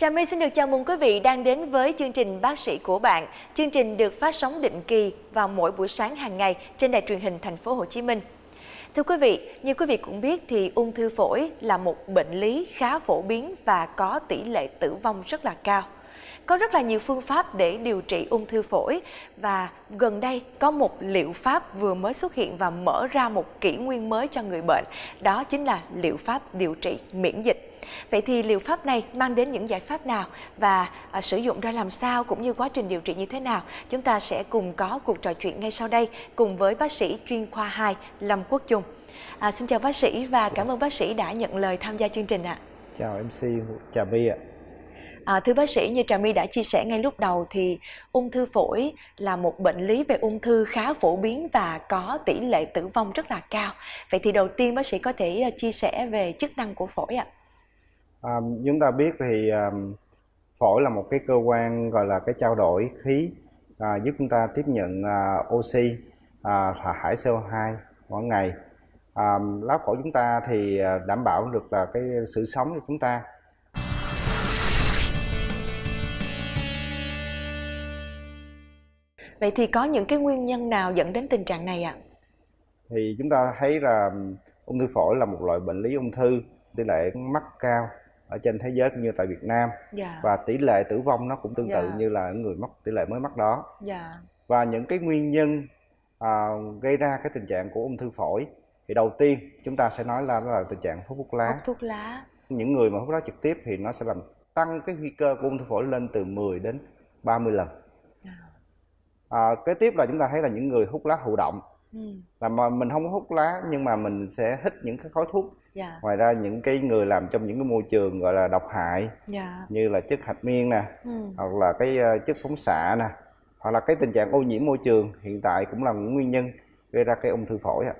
Trà My xin được chào mừng quý vị đang đến với chương trình Bác sĩ của bạn. Chương trình được phát sóng định kỳ vào mỗi buổi sáng hàng ngày trên đài truyền hình thành phố Hồ Chí Minh. Thưa quý vị, như quý vị cũng biết thì ung thư phổi là một bệnh lý khá phổ biến và có tỷ lệ tử vong rất là cao. Có rất là nhiều phương pháp để điều trị ung thư phổi và gần đây có một liệu pháp vừa mới xuất hiện và mở ra một kỷ nguyên mới cho người bệnh, đó chính là liệu pháp điều trị miễn dịch. Vậy thì liệu pháp này mang đến những giải pháp nào và à, sử dụng ra làm sao cũng như quá trình điều trị như thế nào? Chúng ta sẽ cùng có cuộc trò chuyện ngay sau đây cùng với bác sĩ chuyên khoa 2 Lâm Quốc Trung. À, xin chào bác sĩ và cảm ơn bác sĩ đã nhận lời tham gia chương trình ạ. À. Chào MC, chào My ạ. À, thưa bác sĩ, như Trà My đã chia sẻ ngay lúc đầu thì ung thư phổi là một bệnh lý về ung thư khá phổ biến và có tỷ lệ tử vong rất là cao. Vậy thì đầu tiên bác sĩ có thể à, chia sẻ về chức năng của phổi ạ? À, chúng ta biết thì à, phổi là một cái cơ quan gọi là cái trao đổi khí à, giúp chúng ta tiếp nhận à, oxy, à, thải hải CO2 mỗi ngày. À, lá phổi chúng ta thì à, đảm bảo được là cái sự sống của chúng ta Vậy thì có những cái nguyên nhân nào dẫn đến tình trạng này ạ? À? Thì chúng ta thấy là ung thư phổi là một loại bệnh lý ung thư tỷ lệ mắc cao ở trên thế giới cũng như tại Việt Nam yeah. Dạ. và tỷ lệ tử vong nó cũng tương yeah. tự dạ. như là người mắc tỷ lệ mới mắc đó yeah. Dạ. và những cái nguyên nhân à, gây ra cái tình trạng của ung thư phổi thì đầu tiên chúng ta sẽ nói là đó là tình trạng hút thuốc lá hút thuốc lá những người mà hút lá trực tiếp thì nó sẽ làm tăng cái nguy cơ của ung thư phổi lên từ 10 đến 30 lần à, kế tiếp là chúng ta thấy là những người hút lá thụ động ừ. là mà mình không hút lá nhưng mà mình sẽ hít những cái khói thuốc yeah. Dạ. ngoài ra những cái người làm trong những cái môi trường gọi là độc hại yeah. Dạ. như là chất hạt miên nè ừ. hoặc là cái ờ, chất phóng xạ nè hoặc là cái tình trạng ô nhiễm môi trường hiện tại cũng là nguyên nhân gây ra cái ung thư phổi ạ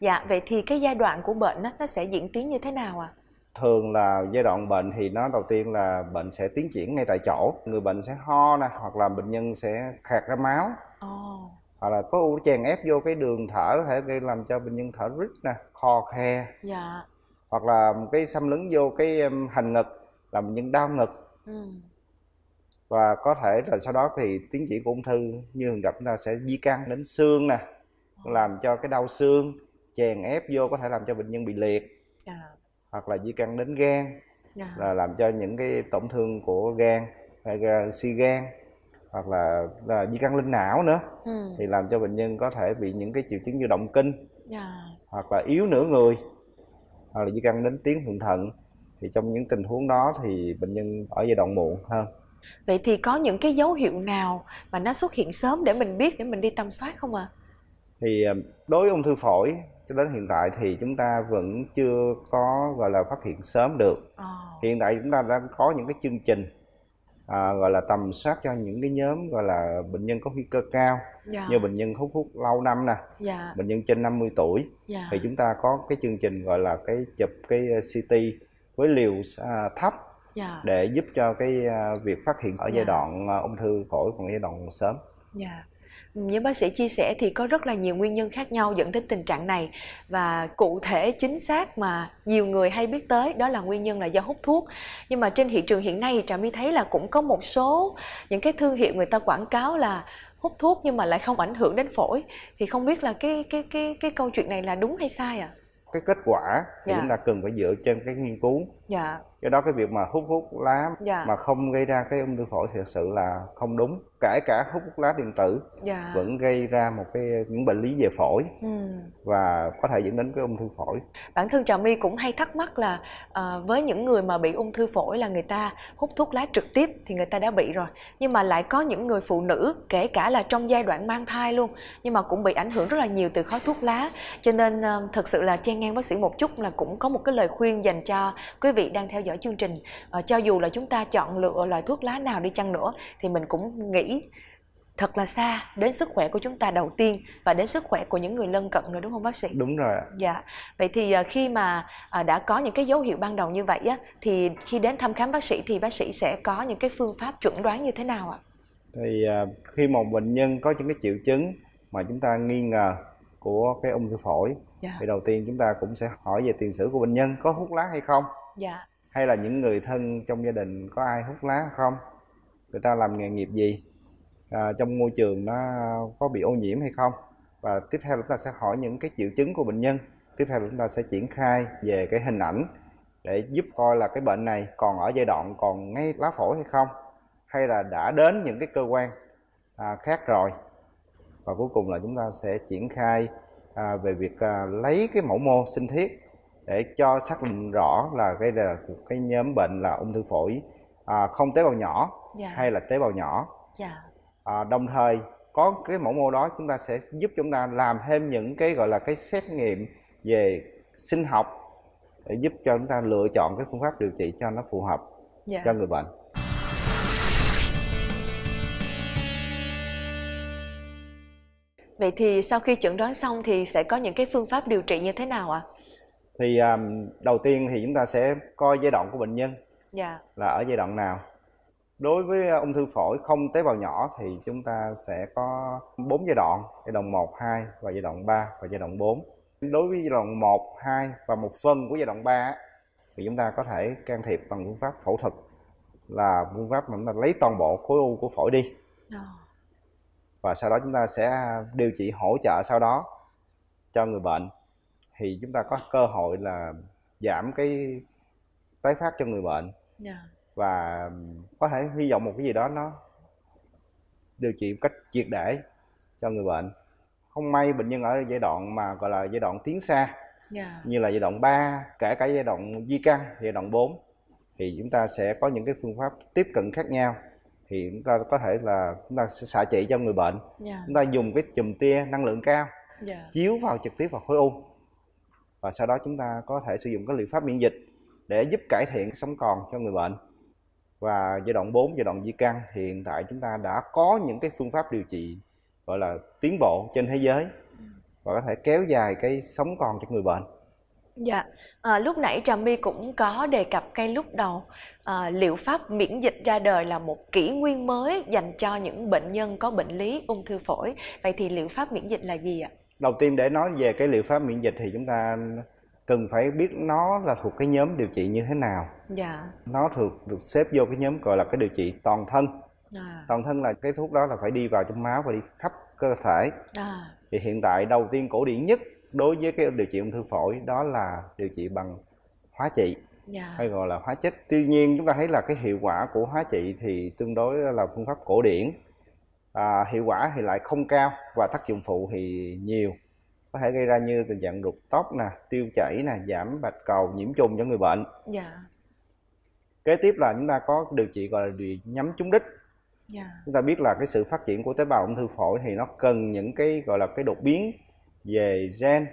Dạ, vậy thì cái giai đoạn của bệnh đó, nó sẽ diễn tiến như thế nào ạ? À? thường là giai đoạn bệnh thì nó đầu tiên là bệnh sẽ tiến triển ngay tại chỗ người bệnh sẽ ho nè hoặc là bệnh nhân sẽ khạc ra máu oh. hoặc là có u chèn ép vô cái đường thở có thể gây làm cho bệnh nhân thở rít nè kho khe dạ. hoặc là một cái xâm lấn vô cái hành ngực làm bệnh nhân đau ngực ừ. và có thể là sau đó thì tiến triển của ung thư như thường gặp chúng ta sẽ di căn đến xương nè làm cho cái đau xương chèn ép vô có thể làm cho bệnh nhân bị liệt dạ hoặc là di căn đến gan yeah. Dạ. là làm cho những cái tổn thương của gan hay là suy gan hoặc là, là di căn lên não nữa ừ. thì làm cho bệnh nhân có thể bị những cái triệu chứng như động kinh yeah. Dạ. hoặc là yếu nửa người hoặc là di căn đến tiếng thượng thận thì trong những tình huống đó thì bệnh nhân ở giai đoạn muộn hơn vậy thì có những cái dấu hiệu nào mà nó xuất hiện sớm để mình biết để mình đi tầm soát không ạ à? thì đối với ung thư phổi cho đến hiện tại thì chúng ta vẫn chưa có gọi là phát hiện sớm được oh. hiện tại chúng ta đang có những cái chương trình à, gọi là tầm soát cho những cái nhóm gọi là bệnh nhân có nguy cơ cao yeah. Dạ. như bệnh nhân hút thuốc lâu năm nè yeah. Dạ. bệnh nhân trên 50 tuổi yeah. Dạ. thì chúng ta có cái chương trình gọi là cái chụp cái ờ, CT với liều à, thấp yeah. để giúp cho cái à, việc phát hiện ở yeah. giai đoạn à, ung thư phổi còn giai đoạn sớm yeah như bác sĩ chia sẻ thì có rất là nhiều nguyên nhân khác nhau dẫn đến tình trạng này và cụ thể chính xác mà nhiều người hay biết tới đó là nguyên nhân là do hút thuốc nhưng mà trên thị trường hiện nay trà my thấy là cũng có một số những cái thương hiệu người ta quảng cáo là hút thuốc nhưng mà lại không ảnh hưởng đến phổi thì không biết là cái cái cái cái câu chuyện này là đúng hay sai à cái kết quả thì dạ. chúng ta cần phải dựa trên cái nghiên cứu dạ. do đó cái việc mà hút hút lá dạ. mà không gây ra cái ung thư phổi thì thật sự là không đúng kể cả hút thuốc lá điện tử dạ. vẫn gây ra một cái những bệnh lý về phổi ừ. và có thể dẫn đến cái ung thư phổi bản thân trà my cũng hay thắc mắc là à, với những người mà bị ung thư phổi là người ta hút thuốc lá trực tiếp thì người ta đã bị rồi nhưng mà lại có những người phụ nữ kể cả là trong giai đoạn mang thai luôn nhưng mà cũng bị ảnh hưởng rất là nhiều từ khói thuốc lá cho nên à, thật sự là chen ngang bác sĩ một chút là cũng có một cái lời khuyên dành cho quý vị đang theo dõi chương trình à, cho dù là chúng ta chọn lựa loại thuốc lá nào đi chăng nữa thì mình cũng nghĩ thật là xa đến sức khỏe của chúng ta đầu tiên và đến sức khỏe của những người lân cận nữa đúng không bác sĩ? Đúng rồi. Dạ. Vậy thì à, khi mà à, đã có những cái dấu hiệu ban đầu như vậy á thì khi đến thăm khám bác sĩ thì bác sĩ sẽ có những cái phương pháp chuẩn đoán như thế nào ạ? Thì à, khi một bệnh nhân có những cái triệu chứng mà chúng ta nghi ngờ của cái ung thư phổi dạ. thì đầu tiên chúng ta cũng sẽ hỏi về tiền sử của bệnh nhân có hút lá hay không? Dạ. Hay là những người thân trong gia đình có ai hút lá không? Người ta làm nghề nghiệp gì? à, trong môi trường nó có bị ô nhiễm hay không và tiếp theo chúng ta sẽ hỏi những cái triệu chứng của bệnh nhân tiếp theo chúng ta sẽ triển khai về cái hình ảnh để giúp coi là cái bệnh này còn ở giai đoạn còn ngay lá phổi hay không hay là đã đến những cái cơ quan à, khác rồi và cuối cùng là chúng ta sẽ triển khai à, về việc à, lấy cái mẫu mô sinh thiết để cho xác định rõ là cái là cái nhóm bệnh là ung thư phổi à, không tế bào nhỏ yeah. Dạ. hay là tế bào nhỏ yeah. Dạ à, đồng thời có cái mẫu mô đó chúng ta sẽ giúp chúng ta làm thêm những cái gọi là cái xét nghiệm về sinh học để giúp cho chúng ta lựa chọn cái phương pháp điều trị cho nó phù hợp dạ. cho người bệnh Vậy thì sau khi chẩn đoán xong thì sẽ có những cái phương pháp điều trị như thế nào ạ? À? Thì um, đầu tiên thì chúng ta sẽ coi giai đoạn của bệnh nhân dạ. là ở giai đoạn nào Đối với ờ, ung thư phổi không tế bào nhỏ thì chúng ta sẽ có 4 giai đoạn, giai đoạn 1, 2 và giai đoạn 3 và giai đoạn 4. Đối với giai đoạn 1, 2 và một phần của giai đoạn 3 thì chúng ta có thể can thiệp bằng phương pháp phẫu thuật là phương pháp mà chúng ta lấy toàn bộ khối u của phổi đi. Ờ. Và sau đó chúng ta sẽ à, điều trị hỗ trợ sau đó cho người bệnh thì chúng ta có cơ hội là giảm cái tái phát cho người bệnh. Yeah dạ và có thể hy vọng một cái gì đó nó điều trị một cách triệt để cho người bệnh không may bệnh nhân ở giai đoạn mà gọi là giai đoạn tiến xa yeah. Dạ. như là giai đoạn 3 kể cả giai đoạn di căn giai đoạn 4 thì chúng ta sẽ có những cái phương pháp tiếp cận khác nhau thì chúng ta có thể là chúng ta sẽ xạ trị cho người bệnh yeah. Dạ. chúng ta dùng cái chùm tia năng lượng cao yeah. Dạ. chiếu vào trực tiếp vào khối u và sau đó chúng ta có thể sử dụng các liệu pháp miễn dịch để giúp cải thiện sống còn cho người bệnh và giai đoạn 4 giai đoạn di căn thì hiện tại chúng ta đã có những cái phương pháp điều trị gọi là tiến bộ trên thế giới và có thể kéo dài cái sống còn cho người bệnh Dạ, à, lúc nãy Trà My cũng có đề cập ngay lúc đầu à, liệu pháp miễn dịch ra đời là một kỷ nguyên mới dành cho những bệnh nhân có bệnh lý ung thư phổi. Vậy thì liệu pháp miễn dịch là gì ạ? Đầu tiên để nói về cái liệu pháp miễn dịch thì chúng ta cần phải biết nó là thuộc cái nhóm điều trị như thế nào dạ. nó thuộc được xếp vô cái nhóm gọi là cái điều trị toàn thân à. toàn thân là cái thuốc đó là phải đi vào trong máu và đi khắp cơ thể à. thì hiện tại đầu tiên cổ điển nhất đối với cái điều trị ung thư phổi đó là điều trị bằng hóa trị yeah. Dạ. hay gọi là hóa chất tuy nhiên chúng ta thấy là cái hiệu quả của hóa trị thì tương đối là phương pháp cổ điển à, hiệu quả thì lại không cao và tác dụng phụ thì nhiều có thể gây ra như tình trạng rụt tóc nè tiêu chảy nè giảm bạch cầu nhiễm trùng cho người bệnh dạ. kế tiếp là chúng ta có điều trị gọi là điều nhắm trúng đích dạ. chúng ta biết là cái sự phát triển của tế bào ung thư phổi thì nó cần những cái gọi là cái đột biến về gen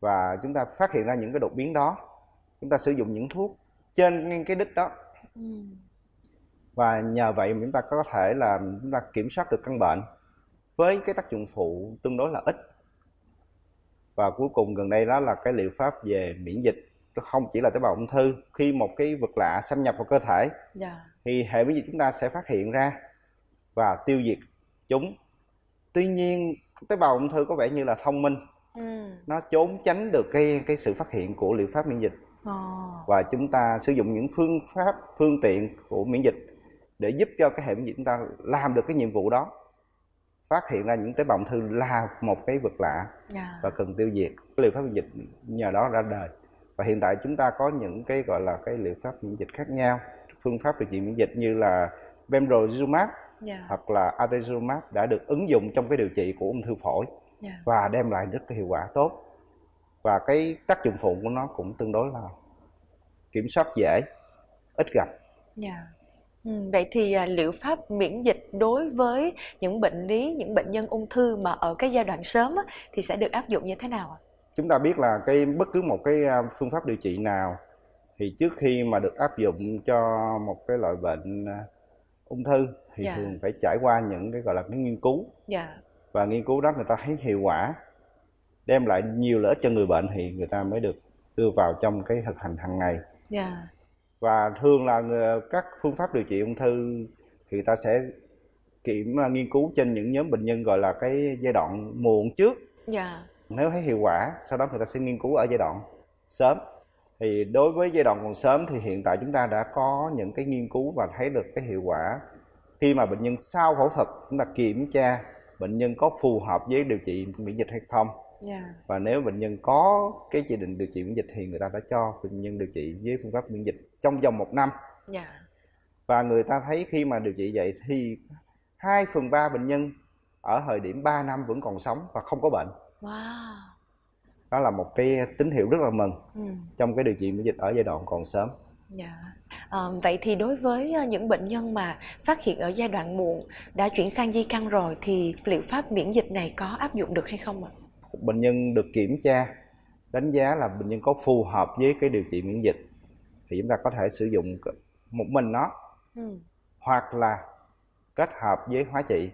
và chúng ta phát hiện ra những cái đột biến đó chúng ta sử dụng những thuốc trên ngay cái đích đó ừ. và nhờ vậy chúng ta có thể là chúng ta kiểm soát được căn bệnh với cái tác dụng phụ tương đối là ít và cuối cùng gần đây đó là cái liệu pháp về miễn dịch không chỉ là tế bào ung thư khi một cái vật lạ xâm nhập vào cơ thể yeah. Dạ. thì hệ miễn dịch chúng ta sẽ phát hiện ra và tiêu diệt chúng tuy nhiên tế bào ung thư có vẻ như là thông minh ừ. nó trốn tránh được cái cái sự phát hiện của liệu pháp miễn dịch oh. và chúng ta sử dụng những phương pháp phương tiện của miễn dịch để giúp cho cái hệ miễn dịch chúng ta làm được cái nhiệm vụ đó phát hiện ra những tế bào ung thư là một cái vật lạ yeah. Dạ. và cần tiêu diệt liệu pháp miễn dịch nhờ đó ra đời và hiện tại chúng ta có những cái gọi là cái liệu pháp miễn dịch khác nhau phương pháp điều trị miễn dịch như là pembrolizumab yeah. Dạ. hoặc là atezolizumab đã được ứng dụng trong cái điều trị của ung thư phổi yeah. Dạ. và đem lại rất hiệu quả tốt và cái tác dụng phụ của nó cũng tương đối là kiểm soát dễ ít gặp yeah. Ừ, vậy thì, à, liệu pháp miễn dịch đối với những bệnh lý, những bệnh nhân ung thư mà ở cái giai đoạn sớm thì sẽ được áp dụng như thế nào ạ? Chúng ta biết là cái bất cứ một cái, à, phương pháp điều trị nào thì trước khi mà được áp dụng cho một cái loại bệnh, à, ung thư thì Dạ. thường phải trải qua những cái, gọi là, cái nghiên cứu Dạ. và nghiên cứu đó người ta thấy hiệu quả, đem lại nhiều lợi ích cho người bệnh thì người ta mới được đưa vào trong cái thực hành hàng ngày. Dạ và thường là các phương pháp điều trị ung thư thì ta sẽ kiểm à, nghiên cứu trên những nhóm bệnh nhân gọi là cái giai đoạn muộn trước dạ. nếu thấy hiệu quả sau đó người ta sẽ nghiên cứu ở giai đoạn sớm thì đối với giai đoạn còn sớm thì hiện tại chúng ta đã có những cái nghiên cứu và thấy được cái hiệu quả khi mà bệnh nhân sau phẫu thuật chúng ta kiểm tra bệnh nhân có phù hợp với điều trị miễn dịch hay không yeah. Dạ. và nếu bệnh nhân có cái chỉ định điều trị miễn dịch thì người ta đã cho bệnh nhân điều trị với phương pháp miễn dịch trong vòng một năm yeah. Dạ. và người ta thấy khi mà điều trị vậy thì 2 phần 3 bệnh nhân ở thời điểm 3 năm vẫn còn sống và không có bệnh wow. đó là một cái tín hiệu rất là mừng ừ. trong cái điều trị miễn dịch ở giai đoạn còn sớm yeah. Dạ. à, ờ, vậy thì đối với ờ, những bệnh nhân mà phát hiện ở giai đoạn muộn đã chuyển sang di căn rồi thì liệu pháp miễn dịch này có áp dụng được hay không ạ bệnh nhân được kiểm tra đánh giá là bệnh nhân có phù hợp với cái điều trị miễn dịch thì chúng ta có thể sử dụng một mình nó ừ. hoặc là kết hợp với hóa trị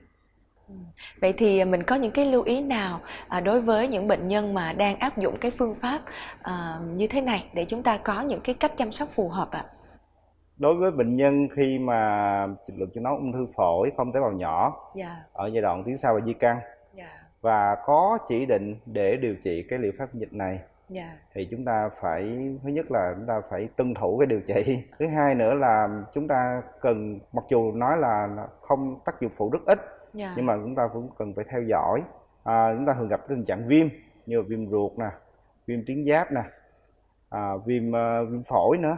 ừ. Vậy thì mình có những cái lưu ý nào à, đối với những bệnh nhân mà đang áp dụng cái phương pháp à, như thế này để chúng ta có những cái cách chăm sóc phù hợp ạ? À? Đối với bệnh nhân khi mà lượng cho nó ung thư phổi không tế bào nhỏ yeah. Dạ. ở giai đoạn tiến sau và di căn yeah. Dạ. và có chỉ định để điều trị cái liệu pháp dịch này yeah. Dạ. thì chúng ta phải thứ nhất là chúng ta phải tuân thủ cái điều trị thứ hai nữa là chúng ta cần mặc dù nói là không tác dụng phụ rất ít yeah. Dạ. nhưng mà chúng ta cũng cần phải theo dõi à, chúng ta thường gặp tình trạng viêm như viêm ruột nè viêm tuyến giáp nè à, viêm uh, viêm phổi nữa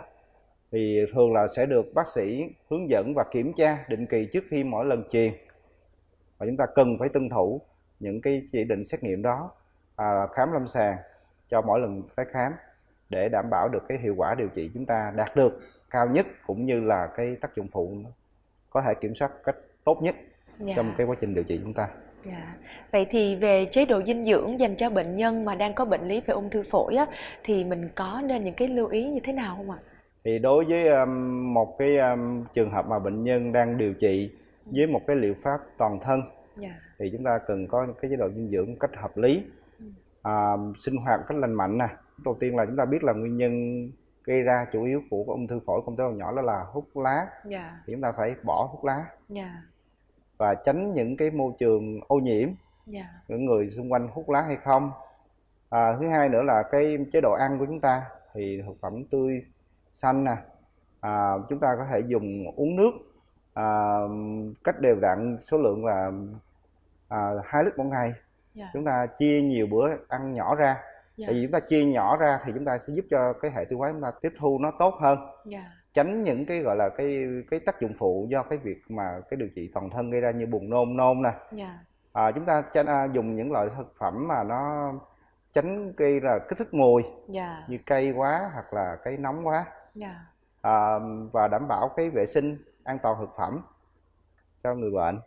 thì thường là sẽ được bác sĩ hướng dẫn và kiểm tra định kỳ trước khi mỗi lần truyền và chúng ta cần phải tuân thủ những cái chỉ định xét nghiệm đó à, khám lâm sàng cho mỗi lần tái khám để đảm bảo được cái hiệu quả điều trị chúng ta đạt được cao nhất cũng như là cái tác dụng phụ có thể kiểm soát cách tốt nhất dạ. trong cái quá trình điều trị chúng ta. Dạ. Vậy thì về chế độ dinh dưỡng dành cho bệnh nhân mà đang có bệnh lý về ung thư phổi á, thì mình có nên những cái lưu ý như thế nào không ạ? Thì đối với um, một cái um, trường hợp mà bệnh nhân đang điều trị ừ. với một cái liệu pháp toàn thân dạ. thì chúng ta cần có cái chế độ dinh dưỡng cách hợp lý à, sinh hoạt cách lành mạnh nè đầu tiên là chúng ta biết là nguyên nhân gây ra chủ yếu của ung thư phổi không tế bào nhỏ đó là hút lá yeah. Dạ. thì chúng ta phải bỏ hút lá yeah. Dạ. và tránh những cái môi trường ô nhiễm yeah. Dạ. những người xung quanh hút lá hay không à, thứ hai nữa là cái chế độ ăn của chúng ta thì thực phẩm tươi xanh nè à, chúng ta có thể dùng uống nước à, cách đều đặn số lượng là à, 2 lít mỗi ngày yeah. Dạ. chúng ta chia nhiều bữa ăn nhỏ ra yeah. Dạ. tại vì chúng ta chia nhỏ ra thì chúng ta sẽ giúp cho cái hệ tiêu hóa chúng ta tiếp thu nó tốt hơn yeah. Dạ. tránh những cái gọi là cái cái tác dụng phụ do cái việc mà cái điều trị toàn thân gây ra như buồn nôn nôn nè yeah. à, chúng ta tránh, à, dùng những loại thực phẩm mà nó tránh gây ra kích thích mùi yeah. như cay quá hoặc là cái nóng quá yeah. à, và đảm bảo cái vệ sinh an toàn thực phẩm cho người bệnh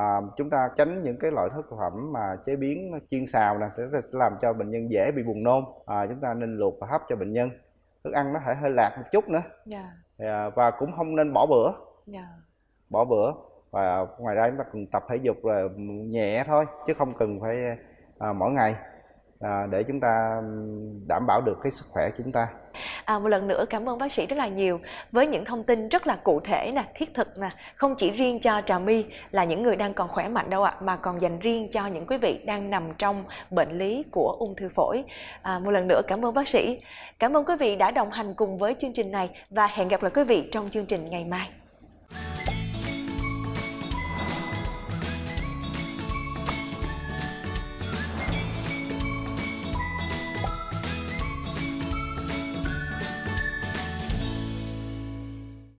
à, chúng ta tránh những cái loại thức phẩm mà chế biến chiên xào nè sẽ làm cho bệnh nhân dễ bị buồn nôn à, chúng ta nên luộc và hấp cho bệnh nhân thức ăn nó phải hơi lạc một chút nữa yeah. Dạ. à, và cũng không nên bỏ bữa yeah. Dạ. bỏ bữa và ngoài ra chúng ta cần tập thể dục là nhẹ thôi chứ không cần phải à, mỗi ngày à, để chúng ta đảm bảo được cái sức khỏe chúng ta. À, một lần nữa cảm ơn bác sĩ rất là nhiều với những thông tin rất là cụ thể nè, thiết thực nè, không chỉ riêng cho Trà My là những người đang còn khỏe mạnh đâu ạ, à, mà còn dành riêng cho những quý vị đang nằm trong bệnh lý của ung thư phổi. À, một lần nữa cảm ơn bác sĩ, cảm ơn quý vị đã đồng hành cùng với chương trình này và hẹn gặp lại quý vị trong chương trình ngày mai.